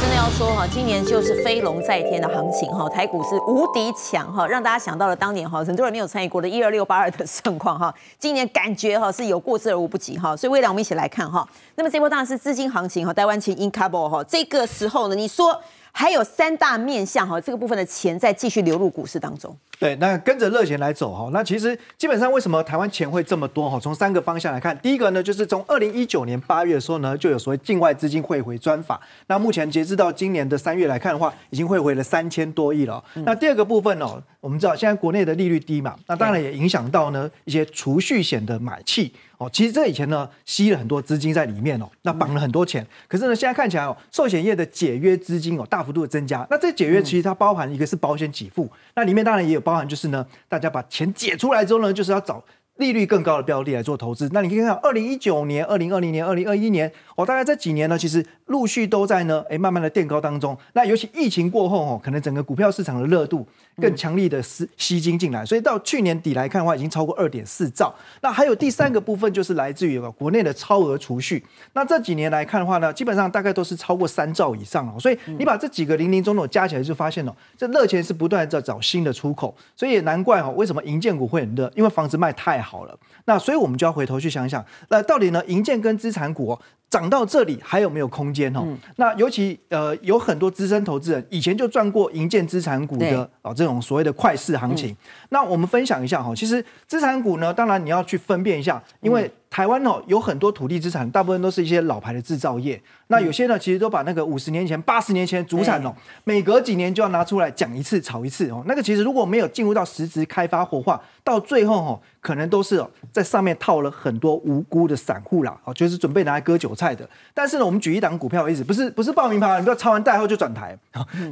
真的要说哈，今年就是飞龙在天的行情哈，台股是无敌强哈，让大家想到了当年哈，很多人没有参与过的一二六八二的盛况哈，今年感觉哈是有过之而无不及哈，所以未来我们一起来看哈，那么这波当然是资金行情哈，台湾期 in b a b b l 哈，这个时候呢，你说。还有三大面向哈，这个部分的钱在继续流入股市当中。对，那跟着热钱来走哈。那其实基本上为什么台湾钱会这么多哈？从三个方向来看，第一个呢，就是从二零一九年八月的时候呢，就有所谓境外资金汇回专法。那目前截至到今年的三月来看的话，已经汇回了三千多亿了。那第二个部分呢，我们知道现在国内的利率低嘛，那当然也影响到呢一些储蓄险的买气。哦，其实这以前呢吸了很多资金在里面哦，那绑了很多钱，可是呢现在看起来哦，寿险业的解约资金哦大幅度的增加，那这解约其实它包含一个是保险给付，那里面当然也有包含就是呢大家把钱解出来之后呢，就是要找利率更高的标的来做投资。那你可以看二零一九年、二零二零年、二零二一年，哦，大概这几年呢其实陆续都在呢哎慢慢的垫高当中。那尤其疫情过后哦，可能整个股票市场的热度。更强力的吸吸金进来，所以到去年底来看的话，已经超过二点四兆。那还有第三个部分就是来自于国内的超额储蓄。那这几年来看的话呢，基本上大概都是超过三兆以上了。所以你把这几个零零总总加起来，就发现了这热钱是不断在找新的出口。所以也难怪哦，为什么银建股会很热？因为房子卖太好了。那所以我们就要回头去想想，那到底呢，银建跟资产股？涨到这里还有没有空间哦？那尤其呃，有很多资深投资人以前就赚过银建资产股的啊，这种所谓的快市行情。那我们分享一下哈，其实资产股呢，当然你要去分辨一下，因为台湾哦，有很多土地资产，大部分都是一些老牌的制造业。那有些呢，其实都把那个五十年前、八十年前的主产哦，每隔几年就要拿出来讲一次、炒一次哦。那个其实如果没有进入到实质开发活化，到最后哈。可能都是在上面套了很多无辜的散户啦，哦，就是准备拿来割韭菜的。但是呢，我们举一档股票意思，不是不是报名牌，你不要抄完代后就转台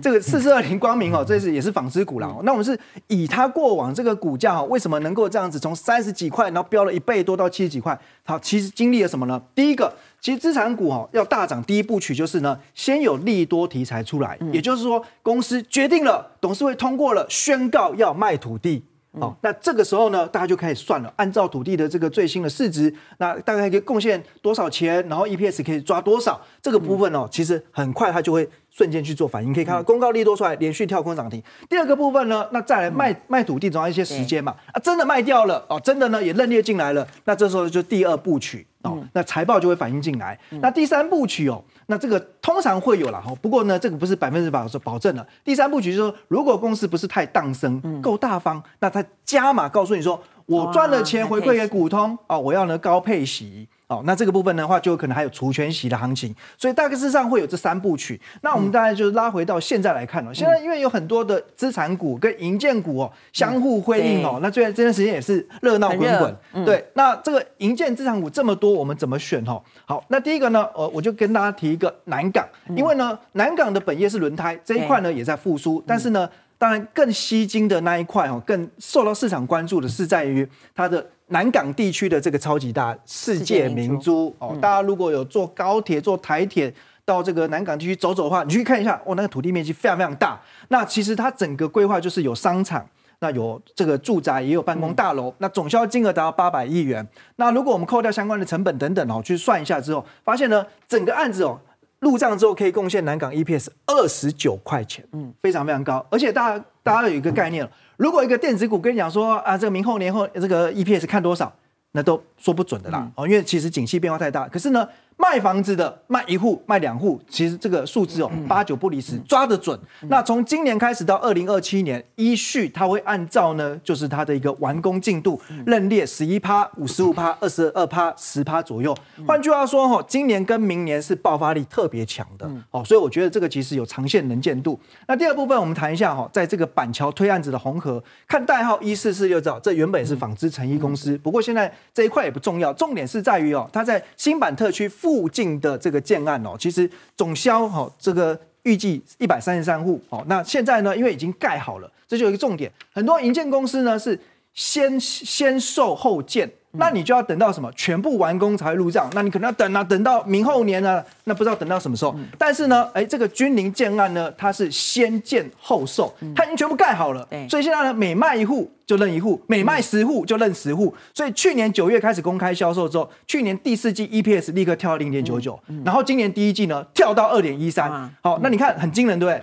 这个四四二零光明哦，这是也是纺织股啦。那我们是以它过往这个股价，为什么能够这样子从三十几块，然后飙了一倍多到七十几块？好，其实经历了什么呢？第一个，其实资产股哦要大涨，第一步曲就是呢，先有利多题材出来，也就是说公司决定了，董事会通过了，宣告要卖土地。好，那这个时候呢，大家就开始算了，按照土地的这个最新的市值，那大概可以贡献多少钱，然后 EPS 可以抓多少，这个部分哦，其实很快它就会。瞬间去做反应，可以看到公告利多出来，连续跳空涨停。第二个部分呢，那再来卖卖土地，总要一些时间嘛。啊，真的卖掉了哦，真的呢也认列进来了。那这时候就第二部曲哦，那财报就会反映进来。那第三部曲哦，那这个通常会有了哈。不过呢，这个不是百分之百保保证了。第三部曲就是说，如果公司不是太淡升，够大方，那他加码告诉你说，我赚了钱回馈给股东啊，我要呢高配息。哦，那这个部分的话，就可能还有除权洗的行情，所以大概之上会有这三部曲。那我们大概就是拉回到现在来看哦，现在因为有很多的资产股跟银建股哦相互辉映哦，那最近这段时间也是热闹滚滚。对，那这个银建资产股这么多，我们怎么选？哈，好，那第一个呢，呃，我就跟大家提一个南港，因为呢，南港的本业是轮胎这一块呢，也在复苏，但是呢。当然，更吸睛的那一块哦，更受到市场关注的是在于它的南港地区的这个超级大世界明珠哦。大家如果有坐高铁、坐台铁到这个南港地区走走的话，你去看一下，哦，那个土地面积非常非常大。那其实它整个规划就是有商场，那有这个住宅，也有办公大楼。那总销金额达到八百亿元。那如果我们扣掉相关的成本等等，哦，去算一下之后，发现呢，整个案子哦。入账之后可以贡献南港 EPS 二十九块钱，嗯，非常非常高。而且大家大家有一个概念了，如果一个电子股跟你讲说啊，这个明后年后这个 EPS 看多少，那都说不准的啦，哦，因为其实景气变化太大。可是呢。卖房子的卖一户卖两户，其实这个数字哦八九不离十，抓得准。那从今年开始到二零二七年，依序它会按照呢，就是它的一个完工进度，认列十一趴、五十五趴、二十二趴、十趴左右。换句话说，哈，今年跟明年是爆发力特别强的，哦，所以我觉得这个其实有长线能见度。那第二部分我们谈一下哈，在这个板桥推案子的红河，看代号一四四六道，这原本是纺织成衣公司，不过现在这一块也不重要，重点是在于哦，它在新版特区。附近的这个建案哦，其实总销哈，这个预计一百三十三户哦。那现在呢，因为已经盖好了，这就有一个重点，很多营建公司呢是先先售后建。那你就要等到什么全部完工才会入账，那你可能要等啊，等到明后年啊，那不知道等到什么时候。但是呢，哎，这个君临建案呢，它是先建后售，它已经全部盖好了，所以现在呢，每卖一户就认一户，每卖十户就认十户。所以去年九月开始公开销售之后，去年第四季 EPS 立刻跳到零点九九，然后今年第一季呢跳到二点一三，好，那你看很惊人，对不对？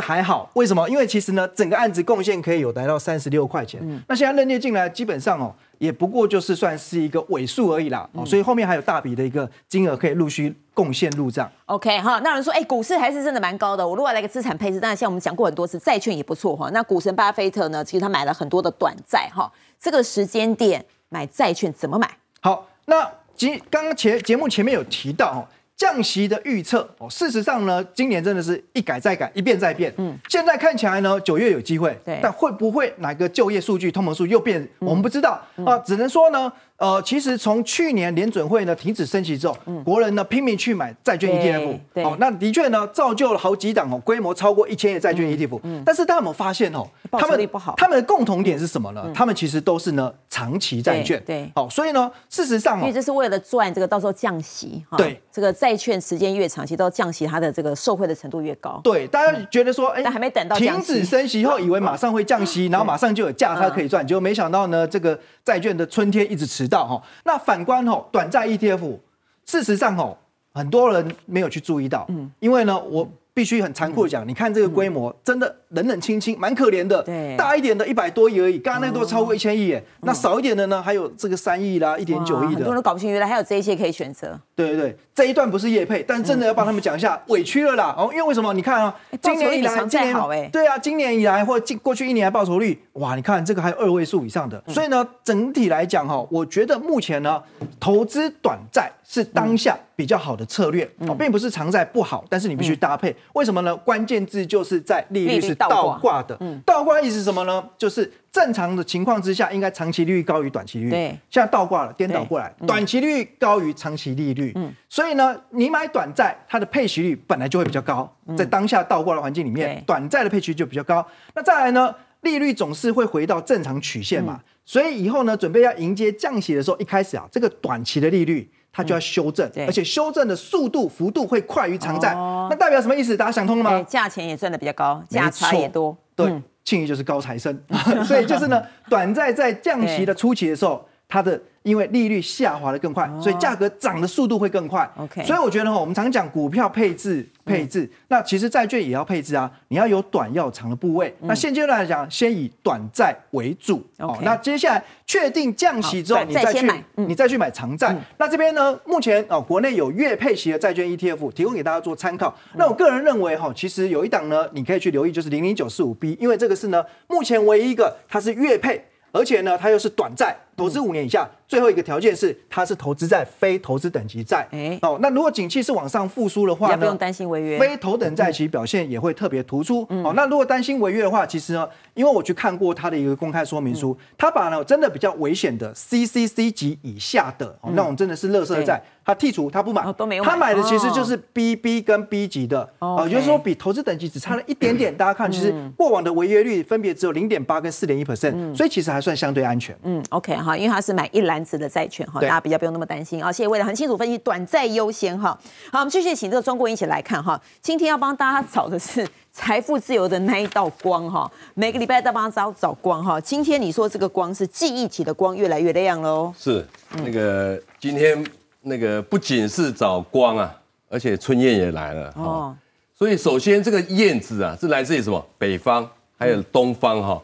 还好，为什么？因为其实呢，整个案子贡献可以有达到三十六块钱。嗯，那现在认列进来，基本上哦，也不过就是算是一个尾数而已啦。哦，所以后面还有大笔的一个金额可以陆续贡献入账。OK 哈，那有人说，哎，股市还是真的蛮高的。我如果来一个资产配置，当然像我们讲过很多次，债券也不错哈。那股神巴菲特呢，其实他买了很多的短债哈。这个时间点买债券怎么买？好，那其实刚刚前节目前面有提到哦。降息的预测，哦，事实上呢，今年真的是一改再改，一变再变。嗯，现在看起来呢，九月有机会，但会不会哪个就业数据、通膨数又变，我们不知道啊，只能说呢。呃，其实从去年联准会呢停止升息之后，国人呢拼命去买债券 ETF，哦，那的确呢造就了好几档哦，规模超过一千亿债券 ETF。嗯，但是大家有没有发现哦，他们他们的共同点是什么呢？他们其实都是呢长期债券，对，好，所以呢，事实上，因为这是为了赚这个到时候降息，对，这个债券时间越长，其实到降息它的这个受惠的程度越高。对，大家觉得说，哎，还没等到停止升息以后，以为马上会降息，然后马上就有价差可以赚，结果没想到呢，这个债券的春天一直持到哈，那反观哈短债 ETF，事实上哈，很多人没有去注意到，嗯，因为呢，我。必须很残酷讲，你看这个规模真的冷冷清清，蛮可怜的。对，大一点的，一百多亿而已。刚刚那都超过一千亿耶。那少一点的呢？还有这个三亿啦，一点九亿的。很多人搞不清原来还有这些可以选择。对对对，这一段不是业配，但真的要帮他们讲一下，委屈了啦。哦，因为为什么？你看啊，今年以来，今年，好对啊，今年以来或今过去一年的报酬率，哇，你看这个还有二位数以上的。所以呢，整体来讲哈，我觉得目前呢，投资短债。是当下比较好的策略，并不是长债不好，但是你必须搭配。为什么呢？关键字就是在利率是倒挂的。倒挂意思是什么呢？就是正常的情况之下，应该长期利率高于短期利率。对，现在倒挂了，颠倒过来，短期利率高于长期利率。嗯，所以呢，你买短债，它的配息率本来就会比较高。在当下倒挂的环境里面，短债的配息就比较高。那再来呢，利率总是会回到正常曲线嘛？所以以后呢，准备要迎接降息的时候，一开始啊，这个短期的利率。它就要修正，而且修正的速度幅度会快于长债，那代表什么意思？大家想通了吗？价钱也赚的比较高，价差也多，对，庆余就是高材生，所以就是呢，短债在降息的初期的时候，它的。因为利率下滑的更快，所以价格涨的速度会更快。OK，所以我觉得哈，我们常讲股票配置配置，那其实债券也要配置啊。你要有短要长的部位。那现阶段来讲，先以短债为主。哦，那接下来确定降息之后，你再去你再去买长债。那这边呢，目前哦，国内有月配型的债券 ETF 提供给大家做参考。那我个人认为哈，其实有一档呢，你可以去留意，就是零零九四五 B，因为这个是呢，目前唯一一个它是月配，而且呢，它又是短债。投资五年以下，最后一个条件是它是投资在非投资等级债。哎，哦，那如果景气是往上复苏的话呢？不用担心违约。非投等债其表现也会特别突出。哦，那如果担心违约的话，其实呢，因为我去看过它的一个公开说明书，它把呢真的比较危险的 CCC 级以下的，那种真的是乐色债，它剔除，它不买。都它买的其实就是 BB 跟 B 级的。哦，就是说比投资等级只差了一点点。大家看，其实过往的违约率分别只有零点八跟四点一 percent，所以其实还算相对安全。嗯，OK 啊，因为他是买一篮子的债券哈，大家比较不用那么担心啊。谢谢魏了，很清楚分析短债优先哈。好，我们继续请这个中国人一起来看哈。今天要帮大家找的是 财富自由的那一道光哈。每个礼拜在帮他找找光哈。今天你说这个光是记忆体的光，越来越亮喽。是那个今天那个不仅是找光啊，而且春燕也来了哦。所以首先这个燕子啊，是来自于什么？北方还有东方哈。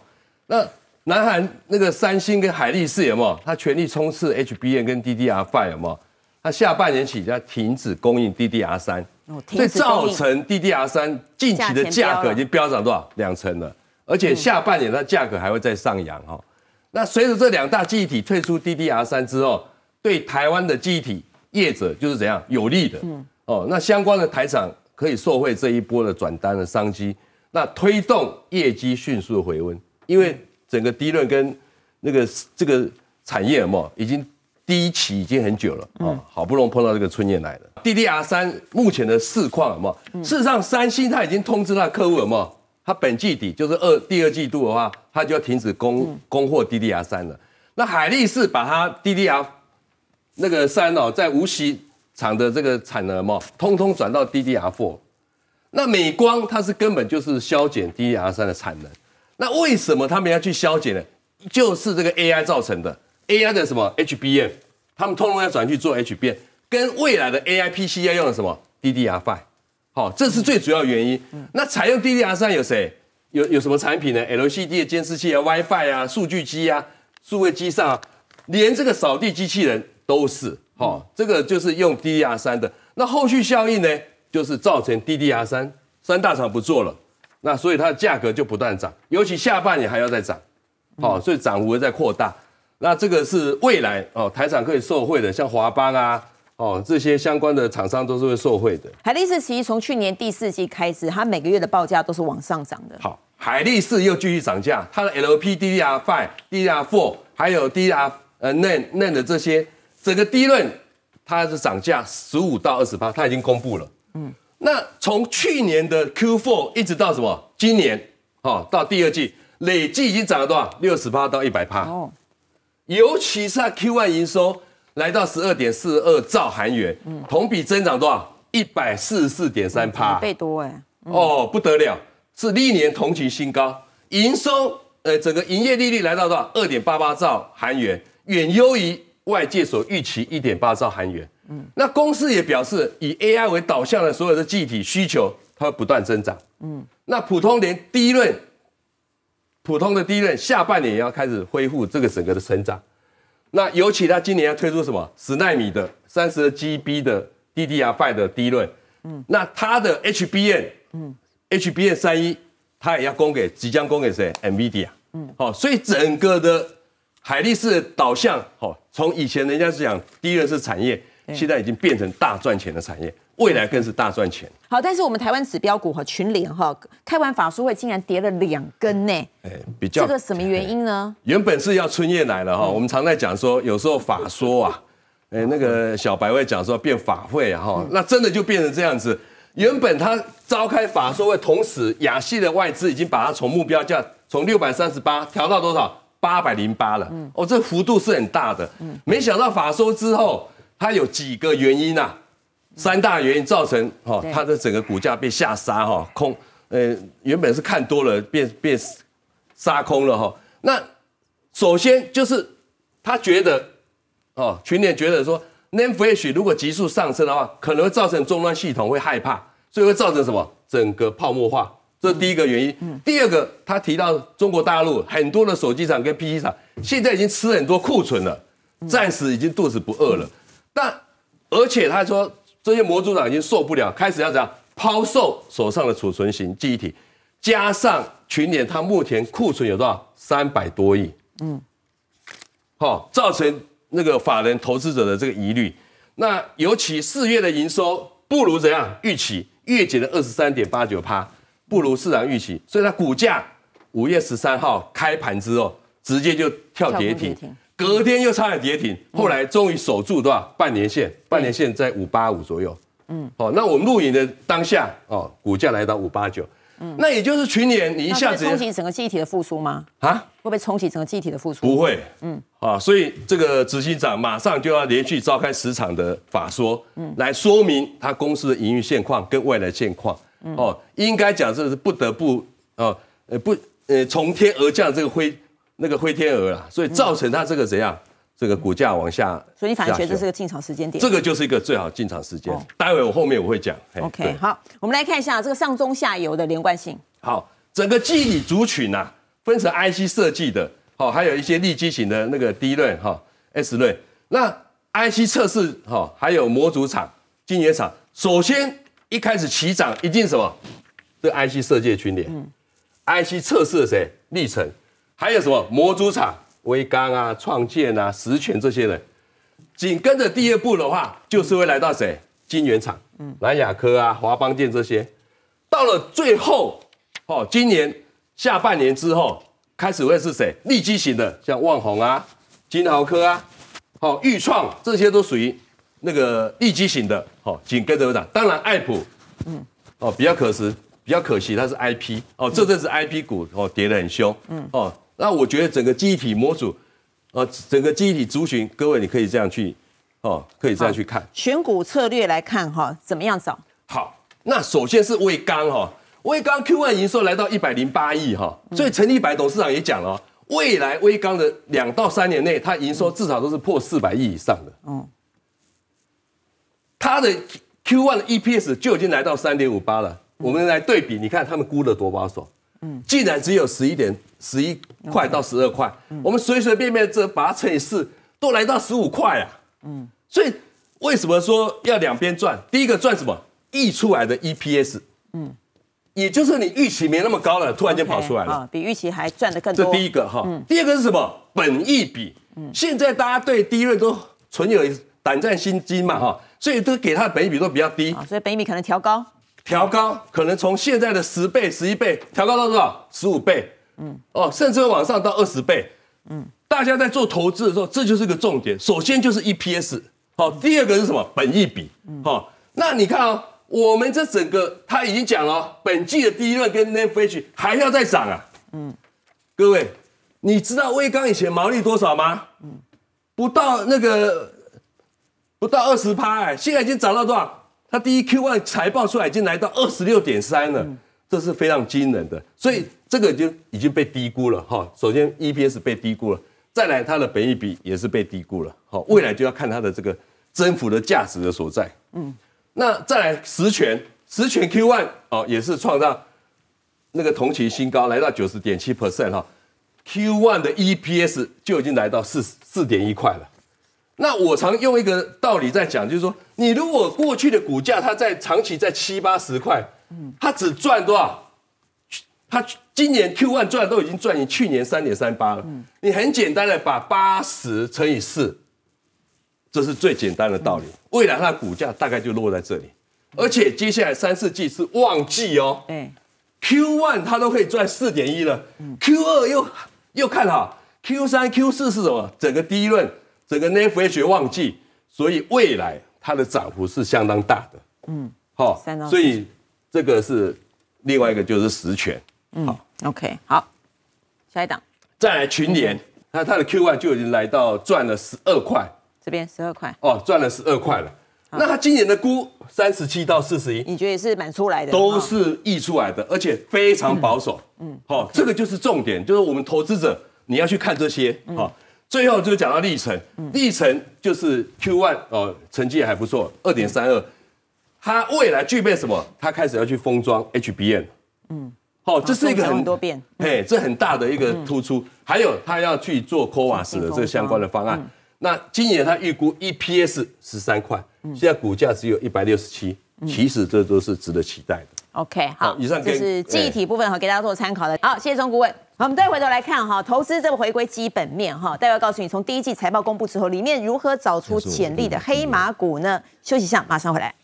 那南韩那个三星跟海力士有有？它全力冲刺 HBM 跟 DDR5 有有？它下半年起就要停止供应 DDR3，所以造成 DDR3 近期的价格已经飙涨多少？两成了，而且下半年它价格还会再上扬哈。那随着这两大记忆体退出 DDR3 之后，对台湾的记忆体业者就是怎样有利的？嗯哦，那相关的台厂可以受惠这一波的转单的商机，那推动业绩迅速的回温，因为。整个低一跟那个这个产业嘛，已经低起已经很久了啊，好不容易碰到这个春燕来了。DDR 三目前的市况嘛，事实上三星他已经通知了客户了嘛，他本季底就是二第二季度的话，他就要停止供供货 DDR 三了。那海力士把它 DDR 那个三哦，在无锡厂的这个产能嘛，通通转到 DDR four。那美光它是根本就是削减 DDR 三的产能。那为什么他们要去消解呢？就是这个 AI 造成的，AI 的什么 HBM，他们通通要转去做 HBM，跟未来的 AI PC 要用的什么 d d r 5好，这是最主要原因。那采用 DDR3 有谁？有有什么产品呢？LCD 的监视器啊、WiFi 啊、数据机啊、数位机上，连这个扫地机器人都是。好，这个就是用 DDR3 的。那后续效应呢？就是造成 DDR3 三大厂不做了。那所以它的价格就不断涨，尤其下半年还要再涨，哦，所以涨幅在扩大。那这个是未来哦，台厂可以受惠的，像华邦啊，哦这些相关的厂商都是会受惠的。海力士其实从去年第四季开始，它每个月的报价都是往上涨的。好，海力士又继续涨价，它的 LPDDR5、DDR4 还有 DDR 呃 NAND 的这些整个 D 论，它是涨价十五到二十八，它已经公布了。嗯。那从去年的 Q4 一直到什么？今年哦，到第二季累计已经涨了多少？六十八到一百趴。哦，尤其是 Q1 收来到十二点四二兆韩元，同比增长多少？一百四十四点三趴，倍多哎！哦，不得了，是历年同期新高。营收呃，整个营业利率来到多少？二点八八兆韩元，远优于外界所预期一点八兆韩元。嗯，那公司也表示，以 AI 为导向的所有的具体需求，它会不断增长。嗯，那普通连第一轮，普通的第一轮，下半年也要开始恢复这个整个的成长。那尤其它今年要推出什么十纳米的、三十 GB 的 DDR5 的第一轮，嗯，那它的 h b n 嗯 h b n 三一，它也要供给，即将供给谁？NVIDIA，嗯，好，所以整个的海力士导向，好，从以前人家是讲第一轮是产业。现在已经变成大赚钱的产业，未来更是大赚钱。好，但是我们台湾指标股和群联哈，开完法说会竟然跌了两根呢。哎，比较这个什么原因呢？原本是要春叶来了哈，我们常在讲说，有时候法说啊，哎那个小白会讲说变法会哈，那真的就变成这样子。原本他召开法说会，同时亚细的外资已经把它从目标价从六百三十八调到多少？八百零八了。嗯，哦，这幅度是很大的。嗯，没想到法说之后。它有几个原因呐？三大原因造成哈，它的整个股价被下杀哈，空，呃，原本是看多了变变杀空了哈。那首先就是他觉得，哦，群联觉得说，Name Fresh 如果急速上升的话，可能会造成终端系统会害怕，所以会造成什么？整个泡沫化，这是第一个原因。第二个，他提到中国大陆很多的手机厂跟 PC 厂现在已经吃很多库存了，暂时已经肚子不饿了。但而且他说这些模组长已经受不了，开始要怎样抛售手上的储存型记忆体，加上群联，他目前库存有多少？三百多亿。嗯，好，造成那个法人投资者的这个疑虑。那尤其四月的营收不如怎样预期，月减了二十三点八九趴，不如市场预期，所以它股价五月十三号开盘之后直接就跳跌停。隔天又差点跌停，后来终于守住多少半年线，半年线在五八五左右。嗯，哦，那我们录影的当下，哦，股价来到五八九。嗯，那也就是去年你一下子冲击整个集体的复苏吗？啊，会不会重启整个集体的复苏？不会。嗯，啊，所以这个执行长马上就要连续召开市场的法说，嗯，来说明他公司的营运现况跟未来现况。哦，应该讲这是不得不啊，呃不呃从天而降这个灰。那个灰天鹅了，所以造成它这个怎样，这个股价往下，所以你反而觉得这个进场时间点，这个就是一个最好进场时间。待会我后面我会讲。OK，好，我们来看一下这个上中下游的连贯性。好，整个机理族群呐，分成 IC 设计的，好，还有一些立基型的那个 D 类哈、S 类，那 IC 测试哈，还有模组厂、晶圆厂。首先一开始起涨，已定什么？这 IC 设计群点，嗯，IC 测试谁？历成。还有什么模组厂、威刚啊、创建啊、十全这些人，紧跟着第二步的话，就是会来到谁？金源厂、嗯，南亚科啊、华邦建这些。到了最后，哦，今年下半年之后开始会是谁？利基型的，像旺宏啊、金豪科啊、好裕创这些都属于那个利基型的。好，紧跟着会涨。当然，爱普，嗯，哦，比较可惜，比较可惜，它是 I P。哦，这阵子 I P 股哦跌得很凶，嗯，哦。那我觉得整个机体模组，呃，整个机体族群，各位你可以这样去，哦，可以这样去看选股策略来看哈，怎么样找？好，那首先是威刚哈，威刚 Q1 营收来到一百零八亿哈，所以陈立白董事长也讲了，未来威刚的两到三年内，它营收至少都是破四百亿以上的。嗯，他的 Q1 的 EPS 就已经来到三点五八了，我们来对比，你看他们估的多守。嗯，竟然只有十一点十一块到十二块，我们随随便便这把它乘以四，都来到十五块啊。嗯，所以为什么说要两边赚？第一个赚什么？溢出来的 EPS。嗯，也就是你预期没那么高了，突然间跑出来了啊，比预期还赚的更多。这第一个哈，第二个是什么？本益比。嗯，现在大家对低瑞都存有胆战心惊嘛哈，所以都给它的本益比都比较低啊，所以本益比可能调高。调高可能从现在的十倍、十一倍调高到多少？十五倍，嗯，哦，甚至会往上到二十倍，嗯。大家在做投资的时候，这就是个重点。首先就是 EPS，好，第二个是什么？本益比，好。那你看哦，我们这整个他已经讲了，本季的第一段跟 n i h 还要再涨啊，嗯。各位，你知道威刚以前毛利多少吗？嗯，不到那个不到二十趴，哎，现在已经涨到多少？它第一 Q one 财报出来已经来到二十六点三了，这是非常惊人的，所以这个就已经被低估了哈。首先 E P S 被低估了，再来它的本益比也是被低估了，好，未来就要看它的这个增幅的价值的所在。嗯，那再来实权，实权 Q one 哦也是创上那个同期新高，来到九十点七 percent 哈。Q one 的 E P S 就已经来到四四点一块了。那我常用一个道理在讲，就是说。你如果过去的股价，它在长期在七八十块，它只赚多少？它今年 Q one 赚都已经赚你去年三点三八了，你很简单的把八十乘以四，这是最简单的道理。未来它的股价大概就落在这里，而且接下来三四季是旺季哦，q one 它都可以赚四点一了，q 二又又看好 q 三 Q 四是什么？整个第一轮，整个 F H 旺季，所以未来。它的涨幅是相当大的，嗯，好，所以这个是另外一个就是实权，好，OK，好，下一档，再来群联，那它的 Q1 就已经来到赚了十二块，这边十二块哦，赚了十二块了，那它今年的估三十七到四十一，你觉得是蛮出来的，都是溢出来的，而且非常保守，嗯，好，这个就是重点，就是我们投资者你要去看这些啊。最后就讲到历程，历程就是 q one 哦，成绩还不错，二点三二。它未来具备什么？它开始要去封装 h b n 嗯，好，这是一个很多变，哎，这很大的一个突出。还有它要去做 CoWAS 的这相关的方案。那今年它预估 EPS 十三块，现在股价只有一百六十七，其实这都是值得期待的。OK，好，以上就是忆体部分和给大家做参考的。好，谢谢钟顾问。好，我们再回头来看哈，投资这个回归基本面哈。待会告诉你，从第一季财报公布之后，里面如何找出潜力的黑马股呢？休息一下，马上回来。